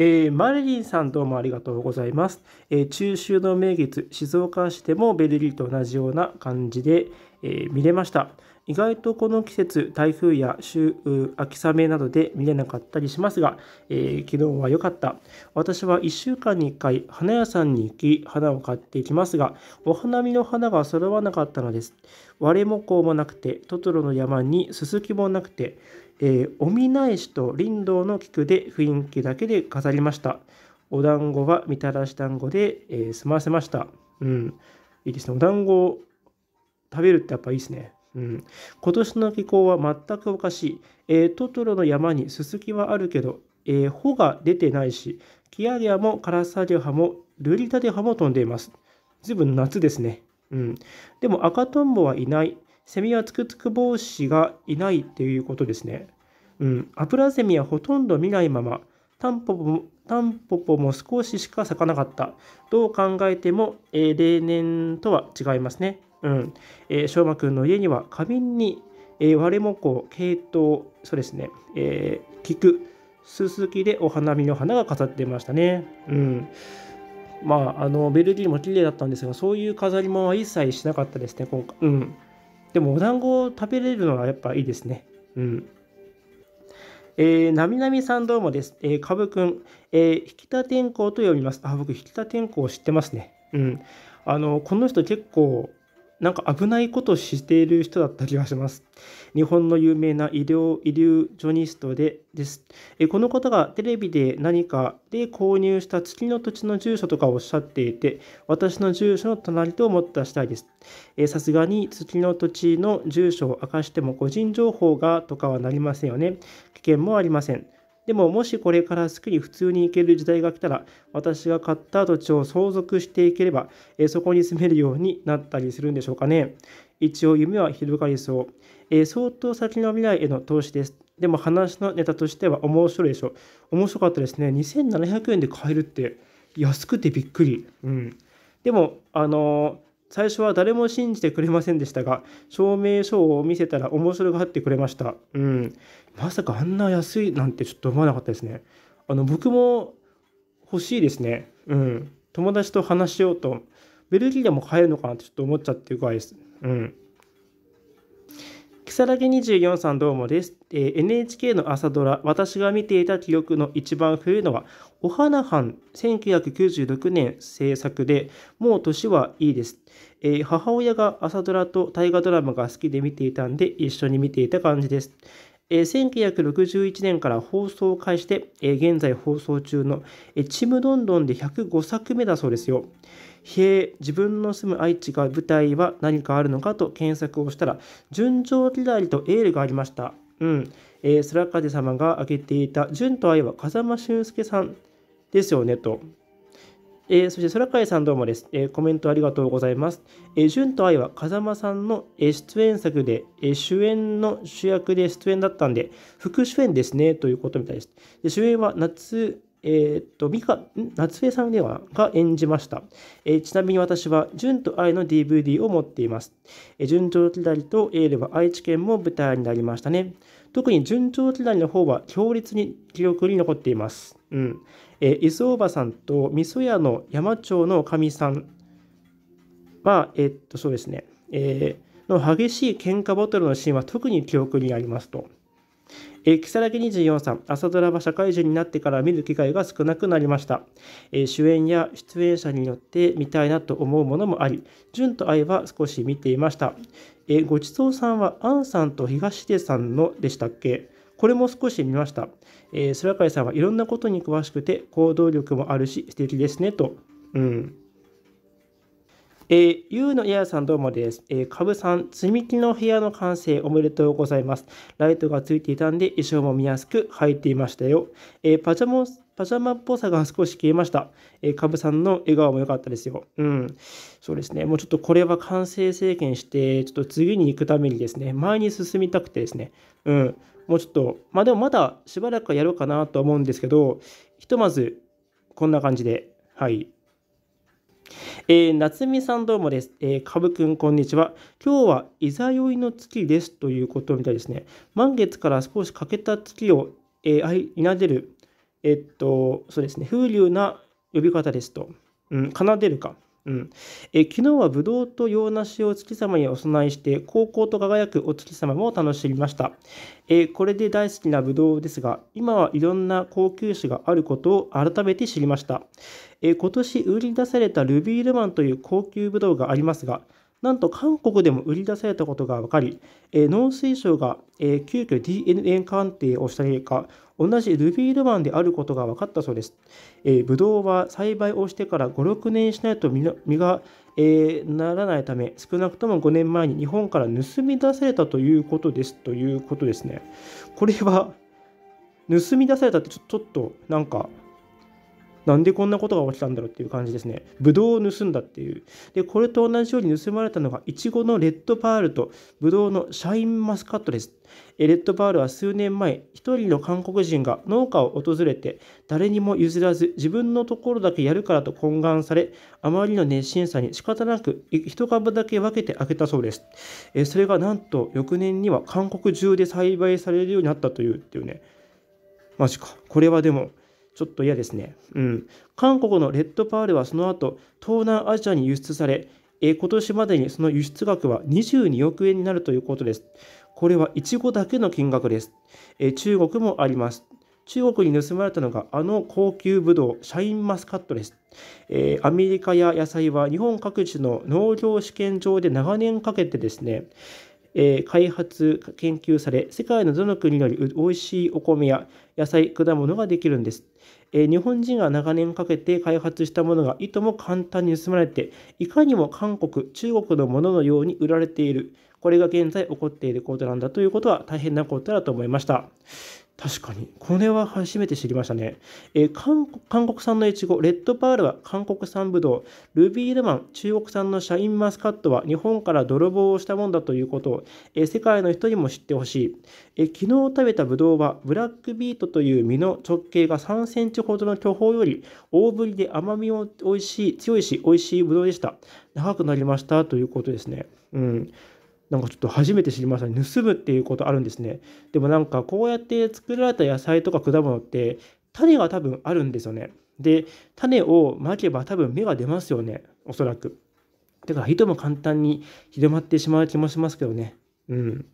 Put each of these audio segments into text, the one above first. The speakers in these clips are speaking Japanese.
えー、マリリンさんどうもありがとうございます。えー、中秋の名月、静岡市でもベルリーと同じような感じで、えー、見れました。意外とこの季節、台風や秋雨などで見れなかったりしますが、えー、昨日は良かった。私は1週間に1回、花屋さんに行き、花を買っていきますが、お花見の花が揃わなかったのです。割れもこうもなくて、トトロの山にススキもなくて、えー、お見返しと林道の菊で雰囲気だけで飾りました。お団子はみたらし団子で、えー、済ませました。うん。いいですね。お団子食べるってやっぱいいですね。うん、今年の気候は全くおかしい。えー、トトロの山にススキはあるけど、えー、穂が出てないし、キアゲアもカラサデハもルリタデハも飛んでいます。ずいぶん夏ですね。うん。でも赤トンボはいない。セミはつくつく帽子がいないっていうことですね。うん、アプラゼミはほとんど見ないままタンポポもタンポポも少ししか咲かなかった。どう考えても、えー、例年とは違いますね。うん。えー、しょうまくんの家には花瓶に、えー、割れもこう、系統、そうですね、えー、菊、すすきでお花見の花が飾ってましたね。うん。まあ、あの、ベルギーも綺麗だったんですが、そういう飾り物は一切しなかったですね、今回。うん。でも、お団子を食べれるのはやっぱいいですね。うん。えー、なみなみさんどうもです。えー、かぶくん、えー、引田天功と読みます。あ、僕、引田天功知ってますね。うん。あの、この人結構、なんか危ないことをしている人だった気がします。日本の有名な医療、医療ジョニストでです。えこの方がテレビで何かで購入した月の土地の住所とかをおっしゃっていて、私の住所の隣と思った次第です。さすがに月の土地の住所を明かしても個人情報がとかはなりませんよね。危険もありません。でももしこれからすっきり普通に行ける時代が来たら、私が買った土地を相続していければ、えそこに住めるようになったりするんでしょうかね。一応夢は広がりそう。え相当先の未来への投資です。でも話のネタとしては面白いでしょう。面白かったですね。2700円で買えるって安くてびっくり。うん。でも、あのー最初は誰も信じてくれませんでしたが、証明書を見せたら面白がってくれました。うん。まさかあんな安いなんてちょっと思わなかったですね。あの、僕も欲しいですね。うん。友達と話しようと。ベルギーでも買えるのかなってちょっと思っちゃってるぐらいです。うん。如二十四さんどうもです、えー、NHK の朝ドラ、私が見ていた記憶の一番古いのは、お花藩、1996年制作で、もう年はいいです。えー、母親が朝ドラと大河ドラマが好きで見ていたんで、一緒に見ていた感じです。え1961年から放送を開始して、え現在放送中の、えちむどんどんで105作目だそうですよ。へえ、自分の住む愛知が舞台は何かあるのかと検索をしたら、純情時代とエールがありました。うん。えー、空風様が挙げていた純と愛は風間俊介さんですよねと。えー、そして、空海さんどうもです、えー、コメントありがとうございます。えー、純と愛は風間さんの、え出演作で、え主演の主役で出演だったんで、副主演ですね、ということみたいです。で主演は夏、えー、っと、美香、夏江さんでは、が演じました。えー、ちなみに私は、純と愛の DVD を持っています。えー、純と時と A では愛知県も舞台になりましたね。特に順調時代の方は強烈に記憶に残っています。うん。え磯おばさんと味噌屋の山町のおかみさんは、えっと、そうですね、えー、の激しい喧嘩ボトルのシーンは特に記憶にありますと。えー、木更木24さん、朝ドラは社会人になってから見る機会が少なくなりました。えー、主演や出演者によって見たいなと思うものもあり、純と愛は少し見ていました。えごちそうさんはアンさんと東出さんのでしたっけこれも少し見ました。えー、空海さんはいろんなことに詳しくて行動力もあるし素敵ですねと。うん。えー、ゆうのややさんどうもです。えー、かぶさん、積み木の部屋の完成おめでとうございます。ライトがついていたんで衣装も見やすく入っていましたよ。えー、パジャマパジャマっぽさが少し消えました。えー、カブさんの笑顔も良かったですよ。うん。そうですね。もうちょっとこれは完成制限して、ちょっと次に行くためにですね、前に進みたくてですね、うん。もうちょっと、まあでもまだしばらくはやろうかなと思うんですけど、ひとまず、こんな感じで、はい。えー、夏美さんどうもです。えー、かぶくんこんにちは。今日はいざ酔いの月ですということみたいですね。満月から少し欠けた月を、えー、いなでるえっと、そうですね、風流な呼び方ですと、うん、奏でるか。うん、え昨日はぶどうと洋梨をお月様にお供えして、高校と輝くお月様も楽しみました。えこれで大好きなぶどうですが、今はいろんな高級種があることを改めて知りました。え今年売り出されたルビールマンという高級ぶどうがありますが、なんと韓国でも売り出されたことが分かり、え農水省が、えー、急遽 DNA 鑑定をした結果、同じルビールマンであることが分かったそうです。えー、ブドウは栽培をしてから5、6年しないと実が、えー、ならないため、少なくとも5年前に日本から盗み出されたということです。ということですね。これは、盗み出されたってちょっとなんか、なんでこんなことが起きたんだろうっていう感じですね。ブドウを盗んだっていう。で、これと同じように盗まれたのが、イチゴのレッドパールとブドウのシャインマスカットです。レッドパールは数年前、一人の韓国人が農家を訪れて、誰にも譲らず自分のところだけやるからと懇願され、あまりの熱心さに仕方なく一株だけ分けて開けたそうです。えそれがなんと翌年には韓国中で栽培されるようになったというっていうね。マジか。これはでも、ちょっと嫌ですね。うん。韓国のレッドパールはその後、東南アジアに輸出され、え今年までにその輸出額は22億円になるということです。これはイチゴだけの金額です。え中国もあります。中国に盗まれたのがあの高級ブドウ、シャインマスカットです。えー、アメリカや野菜は日本各地の農業試験場で長年かけてですね、えー、開発、研究され、世界のどの国より美味しいお米や野菜、果物ができるんです。え日本人が長年かけて開発したものがいとも簡単に盗まれていかにも韓国中国のもののように売られているこれが現在起こっていることなんだということは大変なことだと思いました。確かに。これは初めて知りましたね。えー、韓国産のいちご、レッドパールは韓国産ぶどう、ルビールマン、中国産のシャインマスカットは日本から泥棒をしたもんだということを、えー、世界の人にも知ってほしい、えー、昨日食べたぶどうは、ブラックビートという実の直径が3センチほどの巨峰より、大ぶりで甘みも美味しい、強いし、美味しいぶどうでした。長くなりましたということですね。うん。なんかちょっと初めて知りましたね盗むっていうことあるんですねでもなんかこうやって作られた野菜とか果物って種が多分あるんですよねで種をまけば多分芽が出ますよねおそらくだから人も簡単に広まってしまう気もしますけどねうん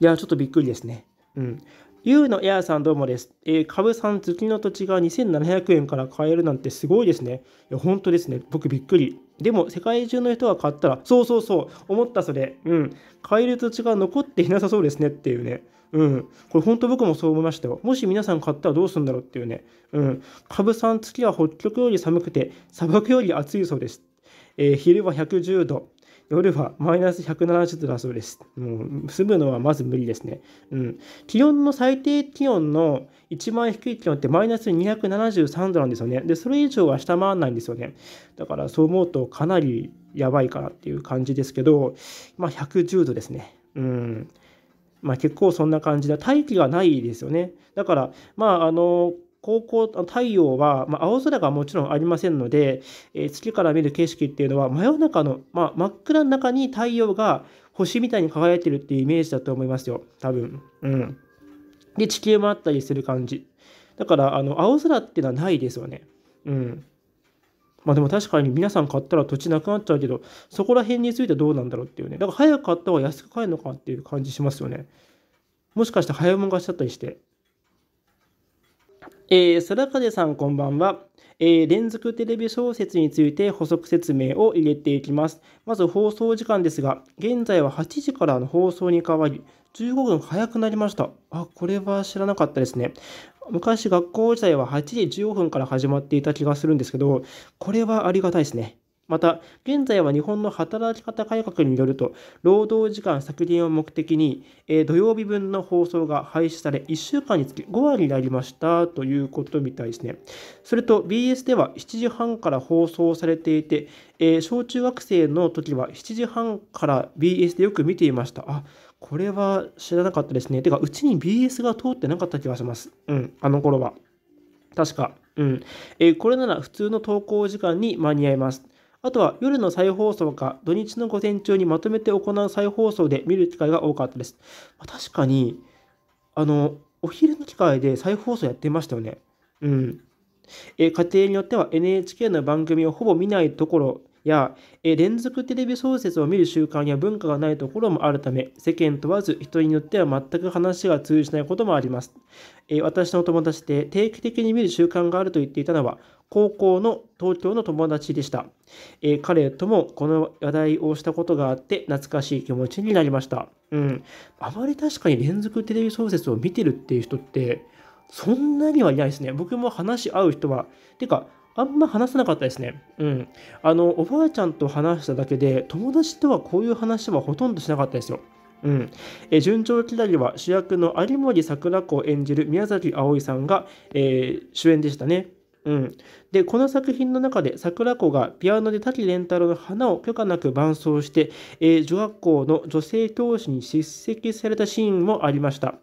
いやちょっとびっくりですねうんゆうのエアさんどうもです。えー、株さん、月の土地が2700円から買えるなんてすごいですね。いや、本当ですね。僕びっくり。でも世界中の人が買ったら、そうそうそう、思ったそれ、うん、買える土地が残っていなさそうですねっていうね。うん、これ本当僕もそう思いましたよ。もし皆さん買ったらどうするんだろうっていうね。うん、株さん月は北極より寒くて、砂漠より暑いそうです。えー、昼は110度、ファ、マイナス170度だそうです。もう、住むのはまず無理ですね。うん。気温の最低気温の一番低い気温ってマイナス273度なんですよね。で、それ以上は下回らないんですよね。だからそう思うとかなりやばいかなっていう感じですけど、まあ110度ですね。うん。まあ結構そんな感じで、大気がないですよね。だから、まああの、高校、太陽は、まあ、青空がもちろんありませんので、えー、月から見る景色っていうのは、真夜中の、まあ、真っ暗の中に太陽が星みたいに輝いてるっていうイメージだと思いますよ、多分。うん。で、地球もあったりする感じ。だから、あの、青空っていうのはないですよね。うん。まあでも確かに皆さん買ったら土地なくなっちゃうけど、そこら辺についてどうなんだろうっていうね。だから早く買った方が安く買えるのかっていう感じしますよね。もしかして早物もんしちゃったりして。えー、空風さんこんばんは。えー、連続テレビ小説について補足説明を入れていきます。まず放送時間ですが、現在は8時からの放送に変わり、15分早くなりました。あ、これは知らなかったですね。昔学校時代は8時15分から始まっていた気がするんですけど、これはありがたいですね。また、現在は日本の働き方改革によると、労働時間削減を目的に、えー、土曜日分の放送が廃止され、1週間につき5割になりましたということみたいですね。それと、BS では7時半から放送されていて、えー、小中学生の時は7時半から BS でよく見ていました。あこれは知らなかったですね。てか、うちに BS が通ってなかった気がします。うん、あの頃は。確か。うんえー、これなら普通の投稿時間に間に合います。あとは夜の再放送か土日の午前中にまとめて行う再放送で見る機会が多かったです。まあ、確かに、あの、お昼の機会で再放送やってましたよね。うん。え家庭によっては NHK の番組をほぼ見ないところや、え連続テレビ小説を見る習慣や文化がないところもあるため、世間問わず人によっては全く話が通じないこともあります。え私の友達で定期的に見る習慣があると言っていたのは、高校の東京の友達でした、えー、彼ともこの話題をしたことがあって懐かしい気持ちになりました。うん。あまり確かに連続テレビ小説を見てるっていう人ってそんなにはいないですね。僕も話し合う人は。てか、あんま話さなかったですね。うん。あの、おばあちゃんと話しただけで、友達とはこういう話はほとんどしなかったですよ。うん、え順調きだりは主役の有森桜子を演じる宮崎あおいさんが、えー、主演でしたね。うん、で、この作品の中で桜子がピアノで滝蓮太郎の花を許可なく伴奏して、えー、女学校の女性教師に叱責されたシーンもありました。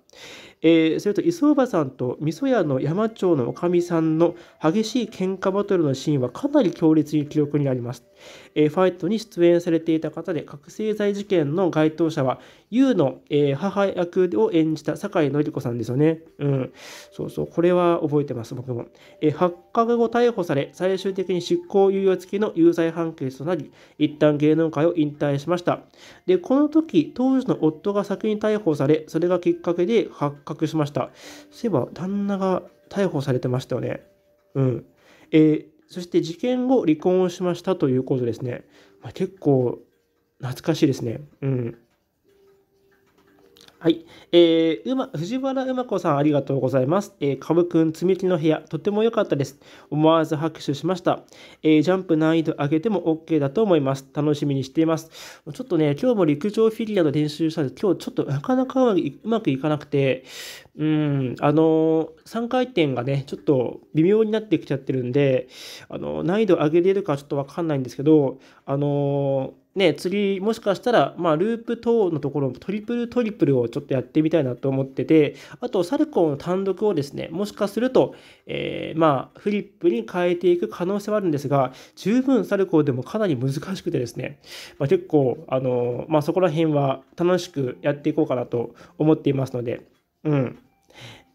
えー、それと磯叔さんと味噌屋の山町のおかみさんの激しい喧嘩バトルのシーンはかなり強烈に記憶にあります、えー、ファイトに出演されていた方で覚醒剤事件の該当者は優の、えー、母役を演じた酒井典子さんですよねうんそうそうこれは覚えてます僕も、えー、発覚後逮捕され、最終的に執行猶予付きの有罪判決となり、一旦芸能界を引退しました。で、この時、当時の夫が先に逮捕され、それがきっかけで発覚しました。そういえば、旦那が逮捕されてましたよね。うん。えー、そして事件後、離婚をしましたということですね。まあ、結構、懐かしいですね。うん。はい。えー、うま、藤原うま子さんありがとうございます。えー、かぶくん、積み木の部屋、とても良かったです。思わず拍手しました。えー、ジャンプ難易度上げても OK だと思います。楽しみにしています。ちょっとね、今日も陸上フィギュアの練習したんです今日ちょっとなかなかうまくいかなくて、うん、あの3回転がね、ちょっと微妙になってきちゃってるんで、あの難易度上げれるかちょっとわかんないんですけど、あのーね、次もしかしたら、まあ、ループ等のところトリプルトリプルをちょっとやってみたいなと思っててあとサルコーの単独をですねもしかすると、えー、まあフリップに変えていく可能性はあるんですが十分サルコーでもかなり難しくてですね、まあ、結構あの、まあ、そこら辺は楽しくやっていこうかなと思っていますのでうん。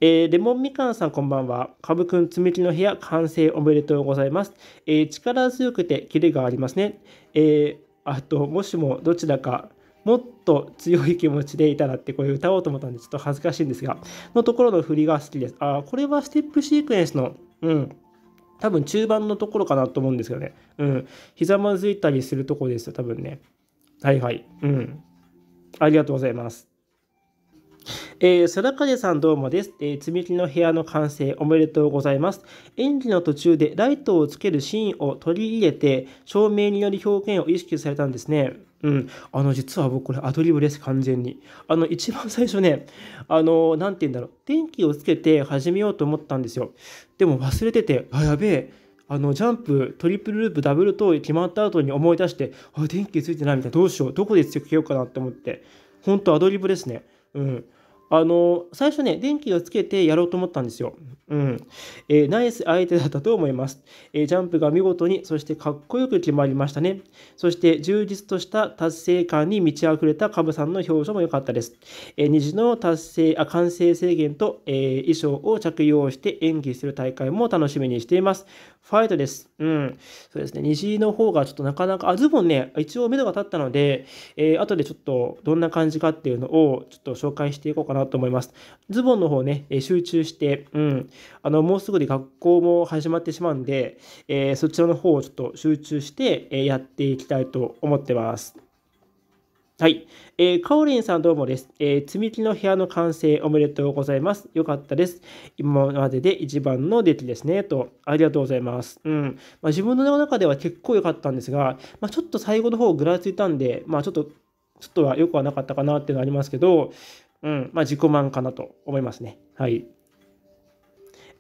えー、レモンみかんさんこんばんは。かぶくんつみきの部屋完成おめでとうございます。えー、力強くてキレがありますね。えーあともしもどちらかもっと強い気持ちでいたらってこれ歌おうと思ったんでちょっと恥ずかしいんですが、のところの振りが好きです。あ、これはステップシークエンスの、うん、多分中盤のところかなと思うんですけどね。うん。ひざまずいたりするとこですよ、多分ね。はいはい。うん。ありがとうございます。えー、空風さんどうもです。えー、積み木の部屋の完成おめでとうございます。演技の途中でライトをつけるシーンを取り入れて、照明により表現を意識されたんですね。うん。あの、実は僕これアドリブです、完全に。あの、一番最初ね、あの、なんて言うんだろう。電気をつけて始めようと思ったんですよ。でも忘れてて、あ、やべえ。あのジャンプトリプルループダブルトーイ決まった後に思い出してあ電気ついてないみたいなどうしようどこでつけようかなって思って本当アドリブですねうん。あの、最初ね、電気をつけてやろうと思ったんですよ。うん。えー、ナイス相手だったと思います。えー、ジャンプが見事に、そしてかっこよく決まりましたね。そして充実とした達成感に満ち溢れたカブさんの表情も良かったです。えー、虹の達成、あ、完成制限と、え衣装を着用して演技する大会も楽しみにしています。ファイトです。うん。そうですね。虹の方がちょっとなかなか、あ、ズボンね、一応目処が立ったので、え後でちょっとどんな感じかっていうのをちょっと紹介していこうかななと思います。ズボンの方ね、え集中して、うん、あの、もうすぐで学校も始まってしまうんで、えー、そちらの方をちょっと集中して、えやっていきたいと思ってます。はい。えー、かおりんさんどうもです。えー、積み木の部屋の完成おめでとうございます。よかったです。今までで一番の出来ですね。と、ありがとうございます。うん。まあ、自分の中では結構良かったんですが、まあ、ちょっと最後の方ぐらついたんで、まあ、ちょっと、ちょっとは良くはなかったかなっていうのはありますけど、うん、まあ、自己満かなと思いますね。はい。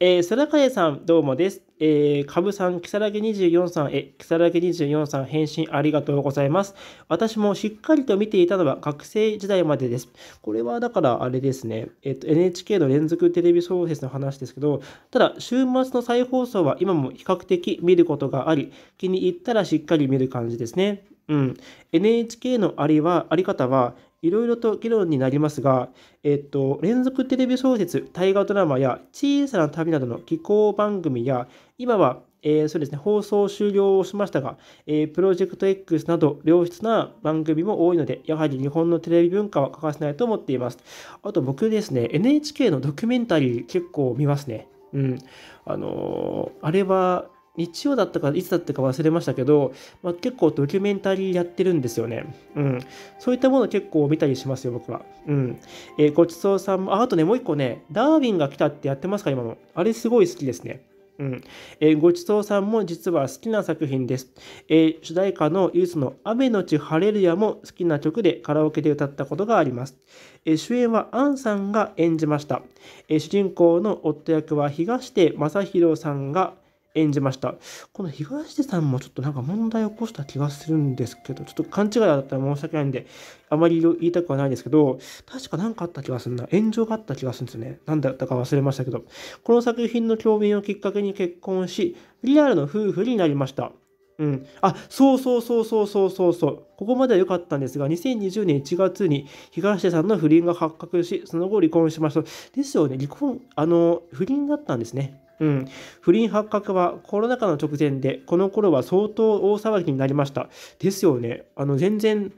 えー、空影さん、どうもです。えー、ぶさん、きさらぎ24さんへ、きさらぎ24さん、返信ありがとうございます。私もしっかりと見ていたのは学生時代までです。これはだからあれですね、えっと、NHK の連続テレビ小説の話ですけど、ただ、週末の再放送は今も比較的見ることがあり、気に入ったらしっかり見る感じですね。うん、NHK のありはあり方はいろいろと議論になりますが、えっと、連続テレビ小説、大河ドラマや小さな旅などの紀行番組や、今は、えー、そうですね、放送終了をしましたが、えー、プロジェクト X など良質な番組も多いので、やはり日本のテレビ文化は欠かせないと思っています。あと僕ですね、NHK のドキュメンタリー結構見ますね。うん。あのー、あれは日曜だったかいつだったか忘れましたけど、まあ、結構ドキュメンタリーやってるんですよね。うん。そういったもの結構見たりしますよ、僕は。うん。えー、ごちそうさんも、あ、とね、もう一個ね、ダーウィンが来たってやってますか、今も。あれすごい好きですね。うん。えー、ごちそうさんも実は好きな作品です。えー、主題歌のユースの雨のち晴れるやも好きな曲でカラオケで歌ったことがあります。えー、主演はアンさんが演じました。え主人公の夫役は東出正宏さんが演じました。この東出さんもちょっとなんか問題を起こした気がするんですけど、ちょっと勘違いだったら申し訳ないんで、あまり言いたくはないですけど、確か何かあった気がするな。炎上があった気がするんですよね。何だったか忘れましたけど、この作品の共演をきっかけに結婚し、リアルの夫婦になりました。うん。あ、そうそうそうそうそうそうそう。ここまでは良かったんですが、2020年1月に東出さんの不倫が発覚し、その後離婚しました。ですよね、離婚、あの、不倫だったんですね。うん、不倫発覚はコロナ禍の直前で、この頃は相当大騒ぎになりました。ですよね。あの、全然、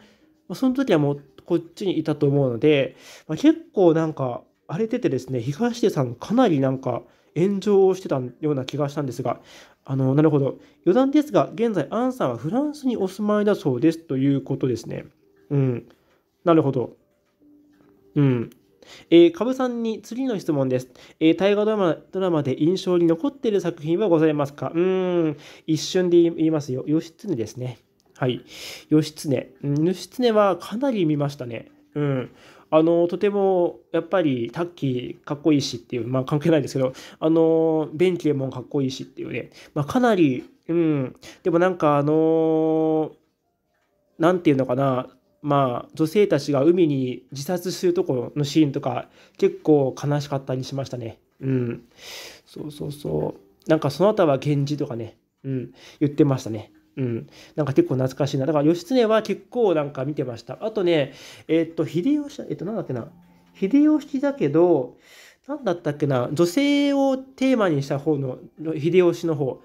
その時はもうこっちにいたと思うので、まあ、結構なんか、荒れててですね、東出さんかなりなんか炎上をしてたような気がしたんですが、あの、なるほど。余談ですが、現在、アンさんはフランスにお住まいだそうですということですね。うん。なるほど。うん。えー、かぶさんに次の質問です。えー、大河ドラマドラマで印象に残っている作品はございますかうん、一瞬で言いますよ。義経ですね。はい。義経。義経はかなり見ましたね。うん。あの、とても、やっぱり、タッキーかっこいいしっていう、まあ関係ないですけど、あの、ベンキーもかっこいいしっていうね、まあかなり、うん。でもなんか、あのーなんていうのかな、まあ、女性たちが海に自殺するところのシーンとか結構悲しかったりしましたね。うん。そうそうそう。なんかその他は源氏とかね、うん、言ってましたね。うん。なんか結構懐かしいな。だから義経は結構なんか見てました。あとね、えー、っと、秀吉、えっと、なんだっけな。秀吉だけど、何だったっけな。女性をテーマにした方の、秀吉の方。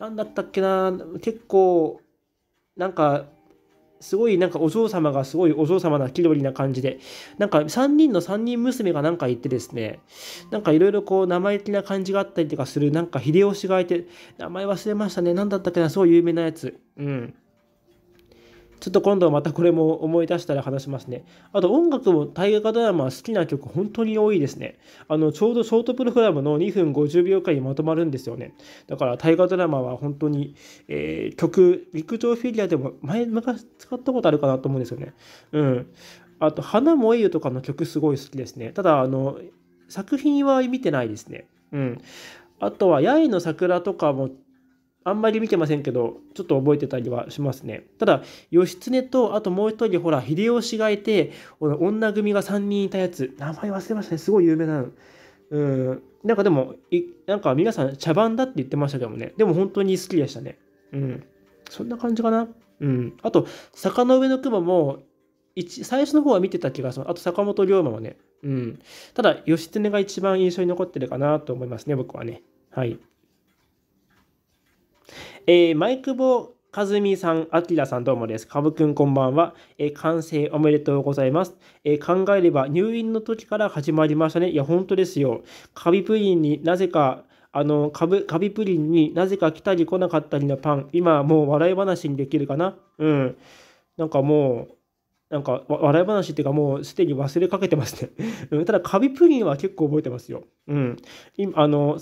なんだったっけな。結構、なんか、すごいなんかお嬢様がすごいお嬢様な気取りな感じで、なんか3人の3人娘がなんか言ってですね、なんかいろいろこう生意気な感じがあったりとかする、なんか秀吉がいて、名前忘れましたね。何だったっけな、すごい有名なやつ。うん。ちょっと今度またこれも思い出したら話しますね。あと音楽も大河ドラマ好きな曲本当に多いですね。あのちょうどショートプログラムの2分50秒間にまとまるんですよね。だから大河ドラマは本当に、えー、曲、陸上フィギュアでも前昔使ったことあるかなと思うんですよね。うん。あと、花燃えゆとかの曲すごい好きですね。ただ、あの、作品は見てないですね。うん。あとは、八重の桜とかもあんまり見てませんけど、ちょっと覚えてたりはしますね。ただ、義経と、あともう一人、ほら、秀吉がいて、女組が3人いたやつ、名前忘れましたね。すごい有名なの。うん。なんかでも、いなんか皆さん、茶番だって言ってましたけどもね。でも本当に好きでしたね。うん。そんな感じかな。うん。あと、坂の上の雲も、最初の方は見てた気がします。あと、坂本龍馬もね。うん。ただ、義経が一番印象に残ってるかなと思いますね、僕はね。はい。えー、マイクボかずみさん、あきらさんどうもです。かぶくんこんばんは。えー、完成おめでとうございます、えー、考えれば入院の時から始まりましたね。いや、本当ですよ。カビプリンになぜか、あの、カブ、カビプリンになぜか来たり来なかったりのパン。今はもう笑い話にできるかな。うん。なんかもう、なんか笑い話っていうかもうすでに忘れかけてますねただカビプリンは結構覚えてますよ。うん。今あの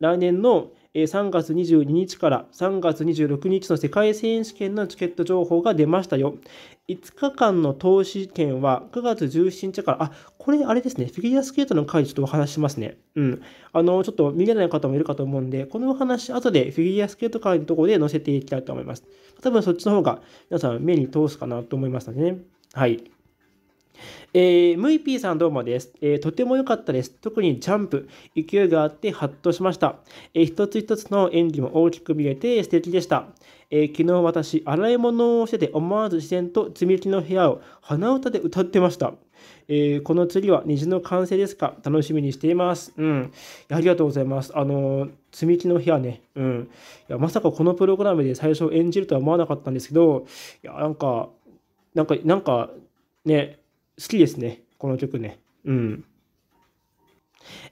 来年の、3月22日から3月26日の世界選手権のチケット情報が出ましたよ。5日間の投資券は9月17日から、あ、これあれですね、フィギュアスケートの回でちょっとお話しますね。うん。あの、ちょっと見れない方もいるかと思うんで、このお話、後でフィギュアスケート回のところで載せていきたいと思います。多分そっちの方が皆さん目に通すかなと思いますのでね。はい。えー、ムイピーさんどうもです。えー、とても良かったです。特にジャンプ、勢いがあってハッとしました。えー、一つ一つの演技も大きく見れて素敵でした。え昨日私、洗い物をしてて思わず自然と積み木の部屋を鼻歌で歌ってました。えこの次は虹の完成ですか楽しみにしています。うん。ありがとうございます。あの積み木の部屋ね。うん。いや、まさかこのプログラムで最初演じるとは思わなかったんですけど、いや、なんか、なんか、なんか、ね、好きですね。この曲ね。うん。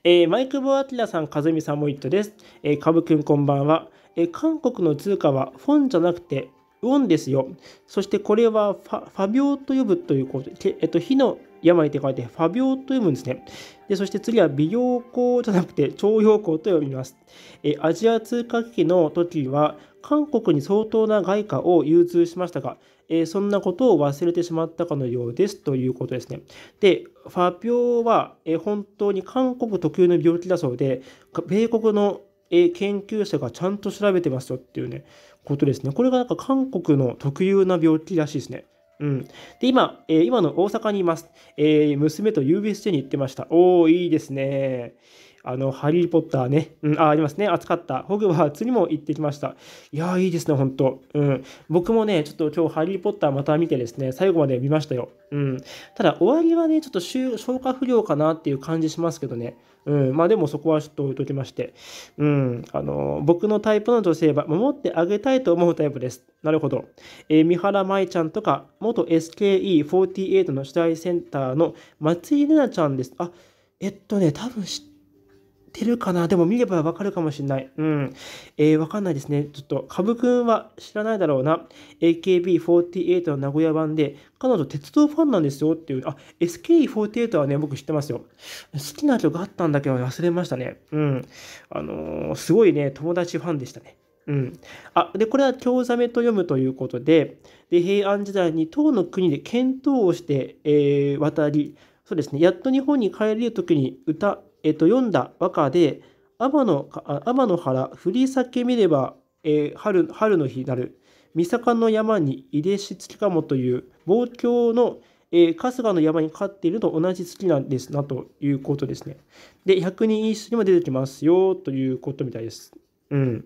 えー、マイクボアティラさん、かずみさんもイっトです。えー、かぶくんこんばんは。えー、韓国の通貨はフォンじゃなくてウォンですよ。そしてこれはファ病と呼ぶということで、えっと、火の病って書いてファ病と読むんですね。で、そして次は美容光じゃなくて徴用光と呼びます。えー、アジア通貨危機の時は韓国に相当な外貨を融通しましたが、えー、そんなことを忘れてしまったかのようですということですね。で、ファピオは、えー、本当に韓国特有の病気だそうで、米国の、えー、研究者がちゃんと調べてますよっていうね、ことですね。これがなんか韓国の特有な病気らしいですね。うん、で今、えー、今の大阪にいます、えー、娘と USJ に行ってました。おー、いいですね。あの、ハリー・ポッターね、うん、あ、ありますね、暑かった。ホグワーツにも行ってきました。いやいいですね、本当うん。僕もね、ちょっと今日、ハリー・ポッターまた見てですね、最後まで見ましたよ。うん。ただ、終わりはね、ちょっと消化不良かなっていう感じしますけどね。うん。まあ、でもそこはちょっと置いときまして。うん。あの、僕のタイプの女性は、守ってあげたいと思うタイプです。なるほど。えー、三原舞ちゃんとか、元 SKE48 の主題センターの松井玲奈ちゃんです。あ、えっとね、多分知ってってるかなでも見ればわかるかもしれない。うん。えー、わかんないですね。ちょっと、ぶくんは知らないだろうな。AKB48 の名古屋版で、彼女鉄道ファンなんですよっていう、あ、s k 4 8はね、僕知ってますよ。好きな曲あったんだけど忘れましたね。うん。あのー、すごいね、友達ファンでしたね。うん。あ、で、これは京ざめと読むということで、で、平安時代に唐の国で検討をして、えー、渡り、そうですね、やっと日本に帰れる時に歌、えっと、読んだ和歌で天の天の原振り裂け見れば、えー、春春の日なる三坂の山に入れし月かもという望郷の、えー、春日の山に飼っていると同じ月なんですなということですね。で百人一首にも出てきますよということみたいです。うん。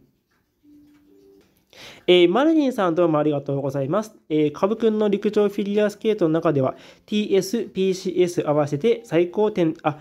えー、マルニンさんどうもありがとうございます。えー、株くんの陸上フィギュアスケートの中では TSPCS 合わせて最高点、あ、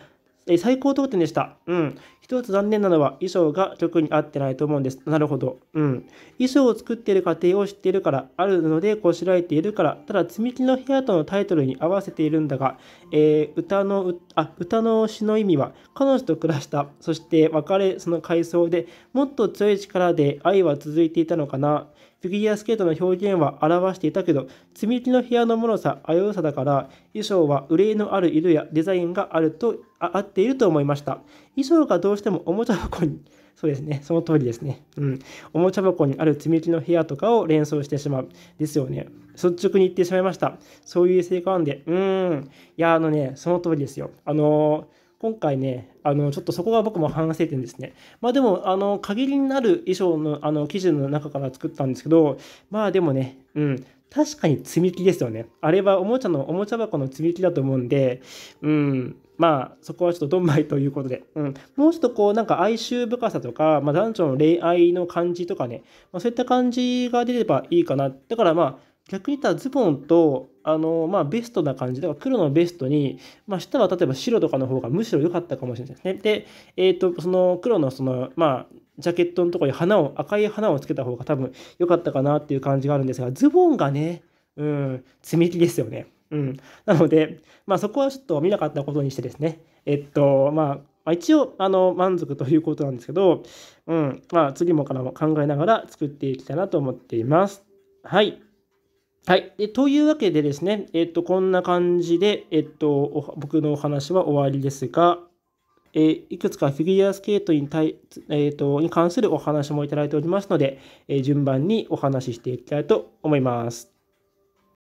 え最高得点でした。うん。一つ残念なのは衣装が曲に合ってないと思うんです。なるほど。うん。衣装を作っている過程を知っているから、あるのでこしらえているから、ただ積み木の部屋とのタイトルに合わせているんだが、えー、歌の、あ、歌の詩の意味は、彼女と暮らした、そして別れ、その回想でもっと強い力で愛は続いていたのかな。フィギュアスケートの表現は表していたけど、積み木の部屋のもろさ、危うさだから、衣装は憂いのある色やデザインがあると、あ合っていると思いました。衣装がどうしてもおもちゃ箱に、そうですね、その通りですね。うん。おもちゃ箱にある積み木の部屋とかを連想してしまう。ですよね。率直に言ってしまいました。そういう性格なんで、うーん。いや、あのね、その通りですよ。あのー今回ね、あのちょっとそこが僕も反省点ですね。まあでも、あの限りになる衣装のあの基準の中から作ったんですけど、まあでもね、うん、確かに積み木ですよね。あれはおもちゃのおもちゃ箱の積み木だと思うんで、うん、まあそこはちょっとドンマイということで、うん、もうちょっとこうなんか哀愁深さとか、まあ、男女の恋愛の感じとかね、まあ、そういった感じが出ればいいかな。だからまあ逆に言ったらズボンとあの、まあ、ベストな感じだから黒のベストに、まあ、下は例えば白とかの方がむしろ良かったかもしれないですね。で、えーと、その黒のその、まあ、ジャケットのところに花を赤い花をつけた方が多分良かったかなっていう感じがあるんですがズボンがね、うん、積み木ですよね。うん、なので、まあ、そこはちょっと見なかったことにしてですね、えっとまあ、一応あの満足ということなんですけど、うんまあ、次もからも考えながら作っていきたいなと思っています。はいはい。というわけでですね、えっと、こんな感じで、えっと、僕のお話は終わりですが、えー、いくつかフィギュアスケートに対、えーと、とに関するお話もいただいておりますので、えー、順番にお話ししていきたいと思います。